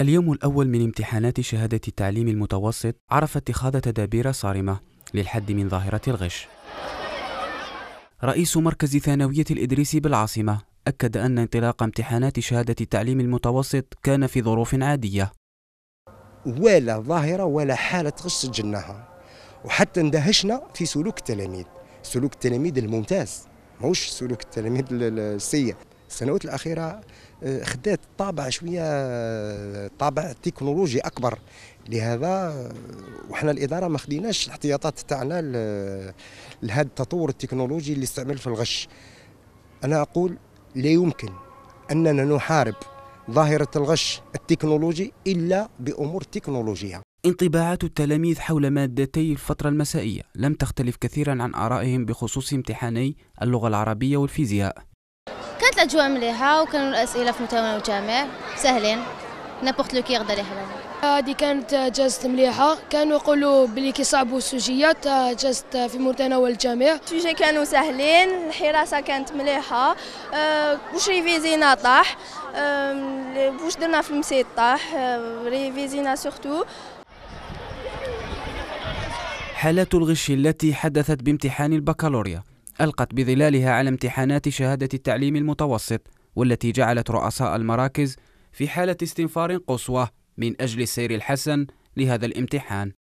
اليوم الأول من امتحانات شهادة التعليم المتوسط عرف اتخاذ تدابير صارمة للحد من ظاهرة الغش رئيس مركز ثانوية الإدريسي بالعاصمة أكد أن انطلاق امتحانات شهادة التعليم المتوسط كان في ظروف عادية ولا ظاهرة ولا حالة غش سجلناها وحتى اندهشنا في سلوك التلاميذ سلوك التلاميذ الممتاز موش سلوك التلاميذ السيء السنوات الاخيره آه، خدات طابع شويه آه، طابع تكنولوجي اكبر لهذا آه، وحنا الاداره ما خديناش الاحتياطات تاعنا لهذا التطور التكنولوجي اللي استعمل في الغش انا اقول لا يمكن اننا نحارب ظاهره الغش التكنولوجي الا بامور تكنولوجيه انطباعات التلاميذ حول مادتي الفترة المسائية لم تختلف كثيرا عن آرائهم بخصوص امتحاني اللغة العربية والفيزياء كانت الأجواء مليحة وكانوا الأسئلة في متناول الجامع سهلين نابورت لو كي يقدر يحضر هذه كانت جازت مليحة كانوا يقولوا بلي كيصعبوا السجيات آه، جازت في متناول الجامع السجي كانوا سهلين الحراسة كانت مليحة أه واش ريفيزينا طاح أه واش درنا في المسيط طاح أه ريفيزينا سورتو حالات الغش التي حدثت بامتحان البكالوريا ألقت بظلالها على امتحانات شهادة التعليم المتوسط والتي جعلت رؤساء المراكز في حالة استنفار قصوى من أجل السير الحسن لهذا الامتحان